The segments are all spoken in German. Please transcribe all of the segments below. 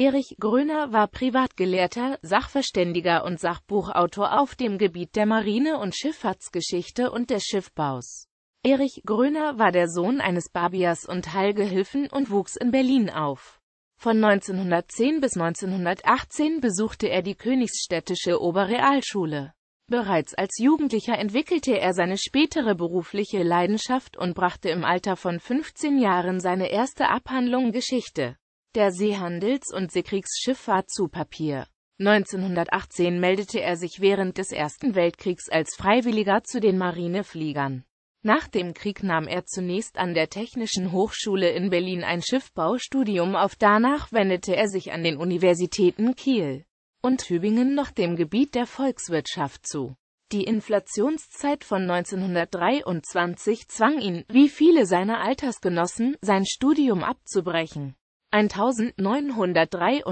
Erich Gröner war Privatgelehrter, Sachverständiger und Sachbuchautor auf dem Gebiet der Marine- und Schifffahrtsgeschichte und des Schiffbaus. Erich Gröner war der Sohn eines Barbiers und Heilgehilfen und wuchs in Berlin auf. Von 1910 bis 1918 besuchte er die Königsstädtische Oberrealschule. Bereits als Jugendlicher entwickelte er seine spätere berufliche Leidenschaft und brachte im Alter von 15 Jahren seine erste Abhandlung Geschichte der Seehandels- und Seekriegsschifffahrt zu Papier. 1918 meldete er sich während des Ersten Weltkriegs als Freiwilliger zu den Marinefliegern. Nach dem Krieg nahm er zunächst an der Technischen Hochschule in Berlin ein Schiffbaustudium auf, danach wendete er sich an den Universitäten Kiel und Tübingen noch dem Gebiet der Volkswirtschaft zu. Die Inflationszeit von 1923 zwang ihn, wie viele seiner Altersgenossen, sein Studium abzubrechen. 1923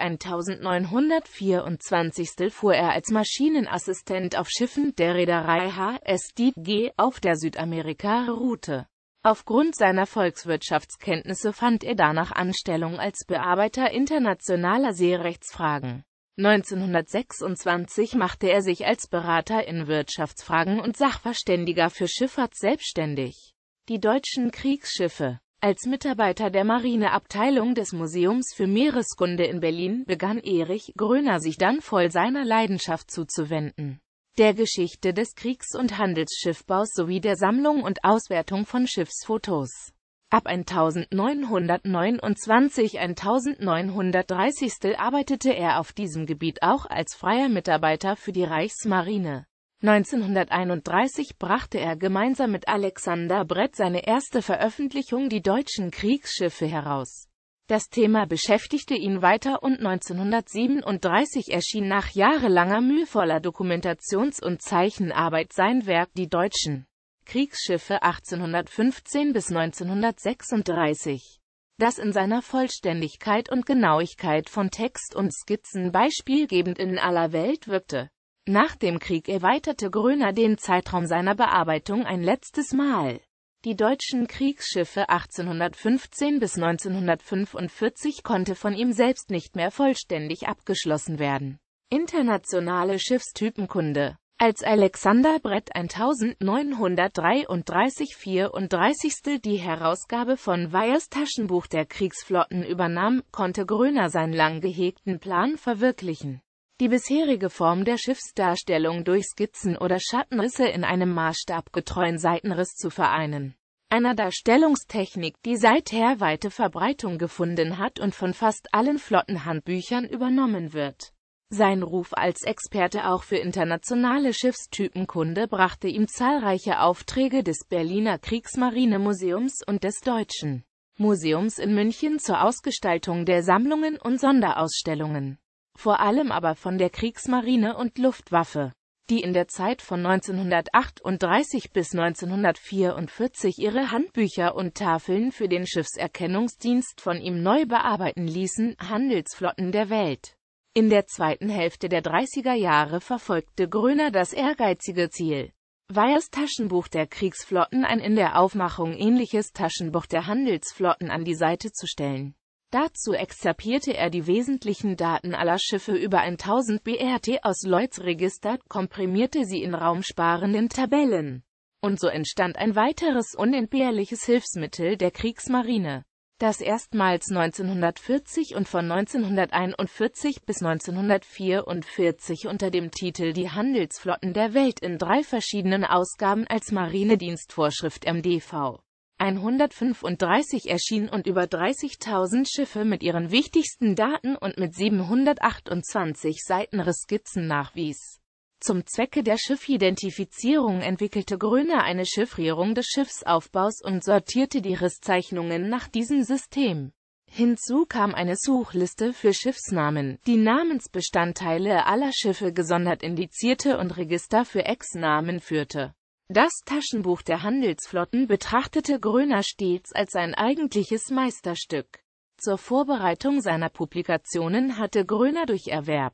1924 fuhr er als Maschinenassistent auf Schiffen der Reederei HSDG auf der Südamerika-Route. Aufgrund seiner Volkswirtschaftskenntnisse fand er danach Anstellung als Bearbeiter internationaler Seerechtsfragen. 1926 machte er sich als Berater in Wirtschaftsfragen und Sachverständiger für Schifffahrt selbstständig. Die deutschen Kriegsschiffe als Mitarbeiter der Marineabteilung des Museums für Meereskunde in Berlin begann Erich Gröner sich dann voll seiner Leidenschaft zuzuwenden. Der Geschichte des Kriegs- und Handelsschiffbaus sowie der Sammlung und Auswertung von Schiffsfotos. Ab 1929-1930 arbeitete er auf diesem Gebiet auch als freier Mitarbeiter für die Reichsmarine 1931 brachte er gemeinsam mit Alexander Brett seine erste Veröffentlichung Die deutschen Kriegsschiffe heraus. Das Thema beschäftigte ihn weiter und 1937 erschien nach jahrelanger mühevoller Dokumentations- und Zeichenarbeit sein Werk Die deutschen Kriegsschiffe 1815 bis 1936, das in seiner Vollständigkeit und Genauigkeit von Text und Skizzen beispielgebend in aller Welt wirkte. Nach dem Krieg erweiterte Gröner den Zeitraum seiner Bearbeitung ein letztes Mal. Die deutschen Kriegsschiffe 1815 bis 1945 konnte von ihm selbst nicht mehr vollständig abgeschlossen werden. Internationale Schiffstypenkunde als Alexander Brett 1933 34 die Herausgabe von Weyers Taschenbuch der Kriegsflotten übernahm, konnte Gröner seinen lang gehegten Plan verwirklichen. Die bisherige Form der Schiffsdarstellung durch Skizzen oder Schattenrisse in einem maßstabgetreuen Seitenriss zu vereinen. Einer Darstellungstechnik, die seither weite Verbreitung gefunden hat und von fast allen Flottenhandbüchern übernommen wird. Sein Ruf als Experte auch für internationale Schiffstypenkunde brachte ihm zahlreiche Aufträge des Berliner Kriegsmarinemuseums und des Deutschen Museums in München zur Ausgestaltung der Sammlungen und Sonderausstellungen vor allem aber von der Kriegsmarine und Luftwaffe, die in der Zeit von 1938 bis 1944 ihre Handbücher und Tafeln für den Schiffserkennungsdienst von ihm neu bearbeiten ließen, Handelsflotten der Welt. In der zweiten Hälfte der 30er Jahre verfolgte Gröner das ehrgeizige Ziel, Weyers Taschenbuch der Kriegsflotten ein in der Aufmachung ähnliches Taschenbuch der Handelsflotten an die Seite zu stellen. Dazu exerpierte er die wesentlichen Daten aller Schiffe über 1000 BRT aus Lloyds Register, komprimierte sie in raumsparenden Tabellen. Und so entstand ein weiteres unentbehrliches Hilfsmittel der Kriegsmarine, das erstmals 1940 und von 1941 bis 1944 unter dem Titel Die Handelsflotten der Welt in drei verschiedenen Ausgaben als Marinedienstvorschrift MDV 135 erschien und über 30.000 Schiffe mit ihren wichtigsten Daten und mit 728 Seiten Skizzen nachwies. Zum Zwecke der Schiffidentifizierung entwickelte Gröner eine Chiffrierung des Schiffsaufbaus und sortierte die Risszeichnungen nach diesem System. Hinzu kam eine Suchliste für Schiffsnamen, die Namensbestandteile aller Schiffe gesondert indizierte und Register für Ex-Namen führte. Das Taschenbuch der Handelsflotten betrachtete Gröner stets als sein eigentliches Meisterstück. Zur Vorbereitung seiner Publikationen hatte Gröner durch Erwerb,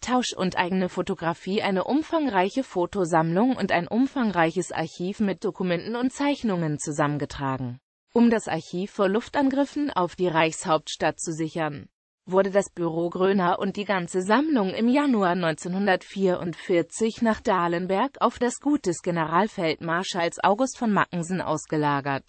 Tausch und eigene Fotografie eine umfangreiche Fotosammlung und ein umfangreiches Archiv mit Dokumenten und Zeichnungen zusammengetragen, um das Archiv vor Luftangriffen auf die Reichshauptstadt zu sichern wurde das Büro Gröner und die ganze Sammlung im Januar 1944 nach Dahlenberg auf das Gut des Generalfeldmarschalls August von Mackensen ausgelagert.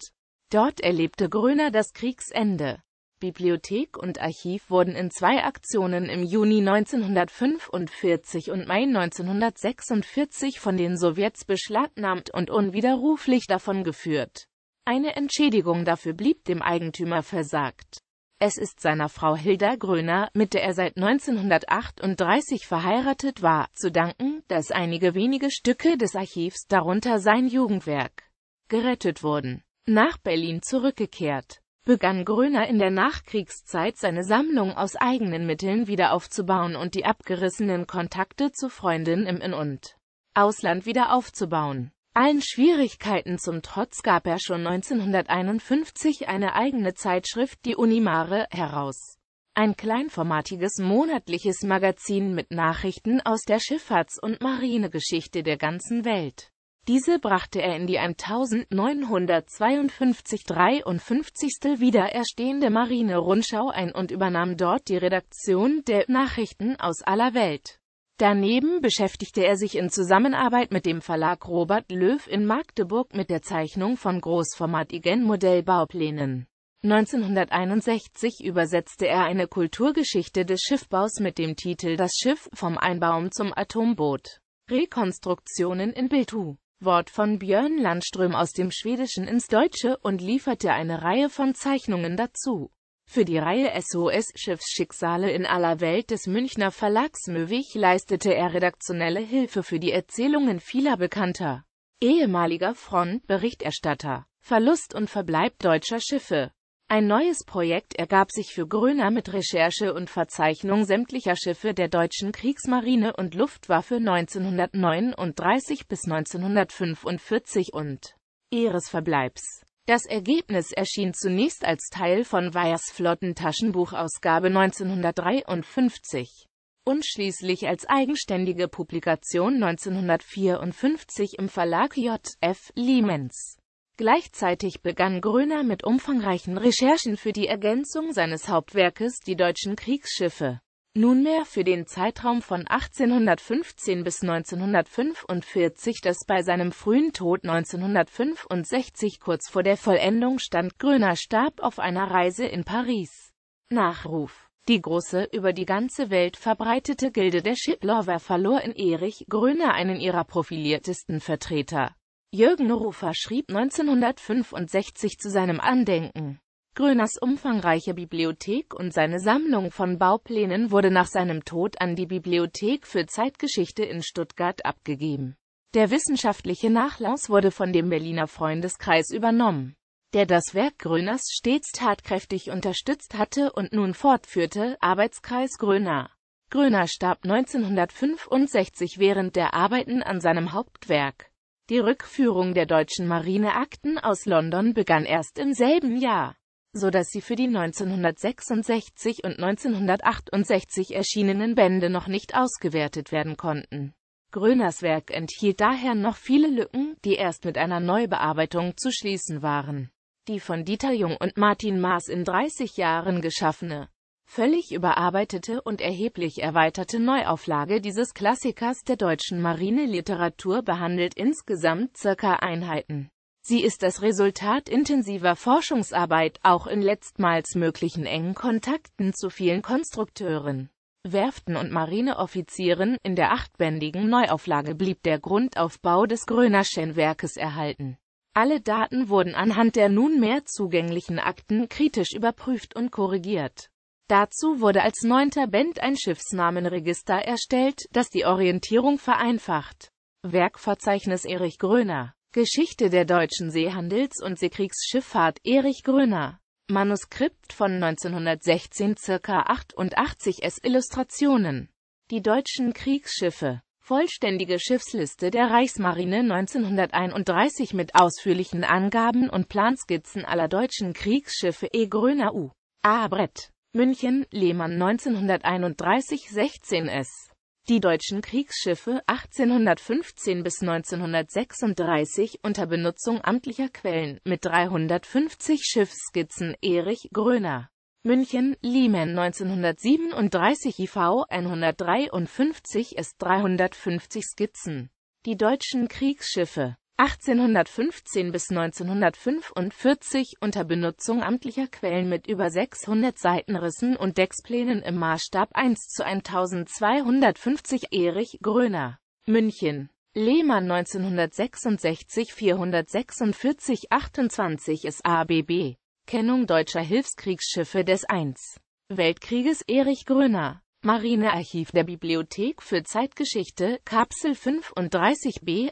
Dort erlebte Gröner das Kriegsende. Bibliothek und Archiv wurden in zwei Aktionen im Juni 1945 und Mai 1946 von den Sowjets beschlagnahmt und unwiderruflich davon geführt. Eine Entschädigung dafür blieb dem Eigentümer versagt. Es ist seiner Frau Hilda Gröner, mit der er seit 1938 verheiratet war, zu danken, dass einige wenige Stücke des Archivs, darunter sein Jugendwerk, gerettet wurden. Nach Berlin zurückgekehrt, begann Gröner in der Nachkriegszeit seine Sammlung aus eigenen Mitteln wieder aufzubauen und die abgerissenen Kontakte zu Freunden im In- und Ausland wieder aufzubauen. Allen Schwierigkeiten zum Trotz gab er schon 1951 eine eigene Zeitschrift, die Unimare, heraus. Ein kleinformatiges monatliches Magazin mit Nachrichten aus der Schifffahrts- und Marinegeschichte der ganzen Welt. Diese brachte er in die 1952-53. wiedererstehende Marine-Rundschau ein und übernahm dort die Redaktion der Nachrichten aus aller Welt. Daneben beschäftigte er sich in Zusammenarbeit mit dem Verlag Robert Löw in Magdeburg mit der Zeichnung von großformatigen Modellbauplänen. 1961 übersetzte er eine Kulturgeschichte des Schiffbaus mit dem Titel Das Schiff vom Einbaum zum Atomboot. Rekonstruktionen in Bildhu. Wort von Björn Landström aus dem Schwedischen ins Deutsche und lieferte eine Reihe von Zeichnungen dazu für die Reihe SOS Schiffsschicksale in aller Welt des Münchner Verlags Möwig leistete er redaktionelle Hilfe für die Erzählungen vieler bekannter ehemaliger Frontberichterstatter, Verlust und Verbleib deutscher Schiffe. Ein neues Projekt ergab sich für Gröner mit Recherche und Verzeichnung sämtlicher Schiffe der deutschen Kriegsmarine und Luftwaffe 1939 bis 1945 und ihres Verbleibs. Das Ergebnis erschien zunächst als Teil von Weyers Flottentaschenbuchausgabe 1953 und schließlich als eigenständige Publikation 1954 im Verlag J. F. Liemens. Gleichzeitig begann Gröner mit umfangreichen Recherchen für die Ergänzung seines Hauptwerkes Die deutschen Kriegsschiffe nunmehr für den Zeitraum von 1815 bis 1945 das bei seinem frühen Tod 1965 kurz vor der Vollendung stand. Gröner starb auf einer Reise in Paris. Nachruf die große, über die ganze Welt verbreitete Gilde der Shitlover verlor in Erich Gröner einen ihrer profiliertesten Vertreter. Jürgen Rufer schrieb 1965 zu seinem Andenken Gröners umfangreiche Bibliothek und seine Sammlung von Bauplänen wurde nach seinem Tod an die Bibliothek für Zeitgeschichte in Stuttgart abgegeben. Der wissenschaftliche Nachlass wurde von dem Berliner Freundeskreis übernommen, der das Werk Gröners stets tatkräftig unterstützt hatte und nun fortführte, Arbeitskreis Gröner. Gröner starb 1965 während der Arbeiten an seinem Hauptwerk. Die Rückführung der deutschen Marineakten aus London begann erst im selben Jahr so dass sie für die 1966 und 1968 erschienenen Bände noch nicht ausgewertet werden konnten. Gröners Werk enthielt daher noch viele Lücken, die erst mit einer Neubearbeitung zu schließen waren. Die von Dieter Jung und Martin Maas in 30 Jahren geschaffene, völlig überarbeitete und erheblich erweiterte Neuauflage dieses Klassikers der deutschen Marineliteratur behandelt insgesamt circa Einheiten. Sie ist das Resultat intensiver Forschungsarbeit, auch in letztmals möglichen engen Kontakten zu vielen Konstrukteuren, Werften und Marineoffizieren. In der achtbändigen Neuauflage blieb der Grundaufbau des Grönerschen Werkes erhalten. Alle Daten wurden anhand der nunmehr zugänglichen Akten kritisch überprüft und korrigiert. Dazu wurde als neunter Band ein Schiffsnamenregister erstellt, das die Orientierung vereinfacht. Werkverzeichnis Erich Gröner Geschichte der deutschen Seehandels- und Seekriegsschifffahrt Erich Gröner. Manuskript von 1916 ca. 88 s Illustrationen. Die deutschen Kriegsschiffe. Vollständige Schiffsliste der Reichsmarine 1931 mit ausführlichen Angaben und Planskizzen aller deutschen Kriegsschiffe E. Gröner U. A. Brett. München, Lehmann 1931 16 S. Die deutschen Kriegsschiffe 1815 bis 1936 unter Benutzung amtlicher Quellen mit 350 Schiffsskizzen Erich Gröner München, Lehman 1937 IV 153 S 350 Skizzen Die deutschen Kriegsschiffe 1815 bis 1945 unter Benutzung amtlicher Quellen mit über 600 Seitenrissen und Decksplänen im Maßstab 1 zu 1250 Erich Gröner, München. Lehmann 1966 446 28 SABB, Kennung deutscher Hilfskriegsschiffe des 1. Weltkrieges Erich Gröner. Marinearchiv der Bibliothek für Zeitgeschichte, Kapsel 35b8.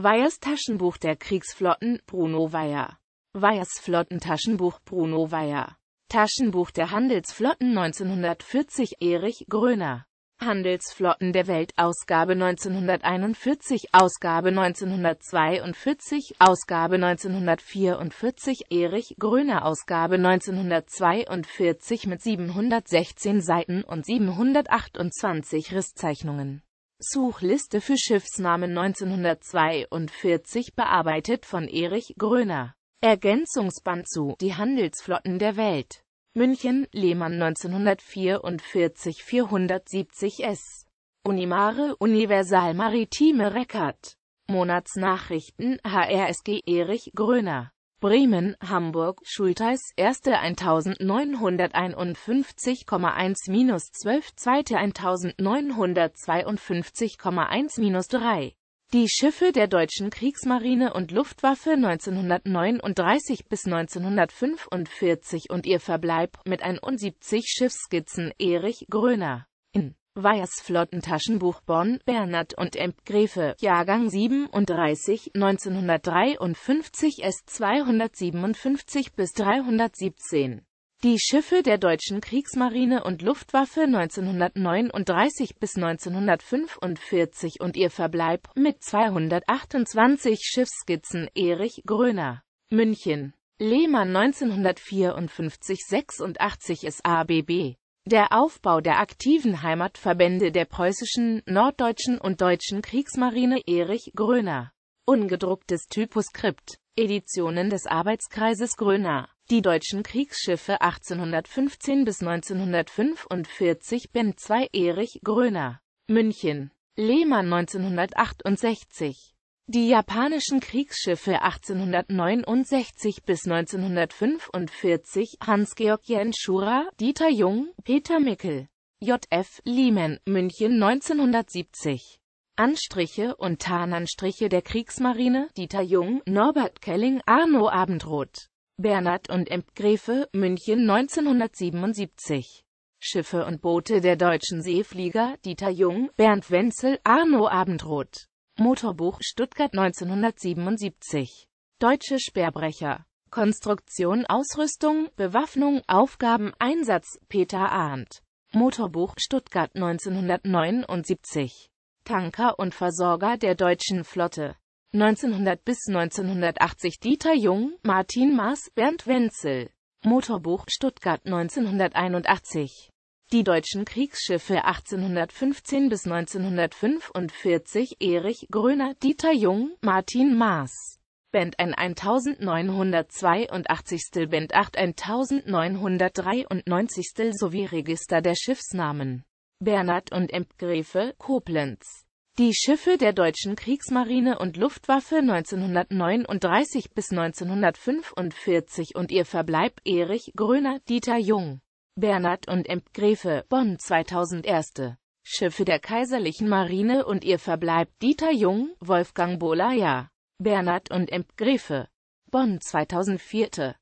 Weyers Taschenbuch der Kriegsflotten, Bruno Weyer. Weyers Flottentaschenbuch, Bruno Weyer. Taschenbuch der Handelsflotten 1940, Erich Gröner. Handelsflotten der Welt, Ausgabe 1941, Ausgabe 1942, Ausgabe 1944, Erich Gröner, Ausgabe 1942 mit 716 Seiten und 728 Risszeichnungen. Suchliste für Schiffsnamen 1942 bearbeitet von Erich Gröner. Ergänzungsband zu Die Handelsflotten der Welt. München, Lehmann 1944 470 S. Unimare, Universal Maritime Record. Monatsnachrichten, HRSG Erich Gröner. Bremen, Hamburg, Schultheiß, 1. 1951,1-12, 2. 1952,1-3. Die Schiffe der deutschen Kriegsmarine und Luftwaffe 1939 bis 1945 und ihr Verbleib mit 71 Schiffsskizzen Erich Gröner in Weyers Flottentaschenbuch Bonn, Bernhard und M. Grefe, Jahrgang 37, 1953 S. 257 bis 317. Die Schiffe der deutschen Kriegsmarine und Luftwaffe 1939 bis 1945 und ihr Verbleib mit 228 Schiffskizzen Erich Gröner. München. Lehmann 1954-86 SABB der Aufbau der aktiven Heimatverbände der preußischen, norddeutschen und deutschen Kriegsmarine Erich Gröner. Ungedrucktes Typoskript. Editionen des Arbeitskreises Gröner. Die deutschen Kriegsschiffe 1815 bis 1945 Band 2 Erich Gröner. München. Lehmann 1968 die japanischen Kriegsschiffe 1869 bis 1945 Hans-Georg Jenschura, Dieter Jung, Peter Mickel, J.F. Lehmann, München 1970. Anstriche und Tarnanstriche der Kriegsmarine, Dieter Jung, Norbert Kelling, Arno Abendroth, Bernhard und Emp München 1977. Schiffe und Boote der deutschen Seeflieger, Dieter Jung, Bernd Wenzel, Arno Abendroth. Motorbuch Stuttgart 1977. Deutsche Speerbrecher. Konstruktion, Ausrüstung, Bewaffnung, Aufgaben, Einsatz Peter Arndt. Motorbuch Stuttgart 1979. Tanker und Versorger der deutschen Flotte. 1900 bis 1980 Dieter Jung, Martin Maas, Bernd Wenzel. Motorbuch Stuttgart 1981. Die deutschen Kriegsschiffe 1815 bis 1945 Erich Gröner, Dieter Jung, Martin Maas. Band 1 1982 Band 8 1993 sowie Register der Schiffsnamen. Bernhard und Empgrefe, Koblenz. Die Schiffe der deutschen Kriegsmarine und Luftwaffe 1939 bis 1945 und ihr Verbleib Erich Gröner, Dieter Jung. Bernhard und Empgräfe, Bonn 2001. Schiffe der Kaiserlichen Marine und ihr Verbleib Dieter Jung, Wolfgang Bolaya, Bernhard und Empgräfe, Bonn 2004.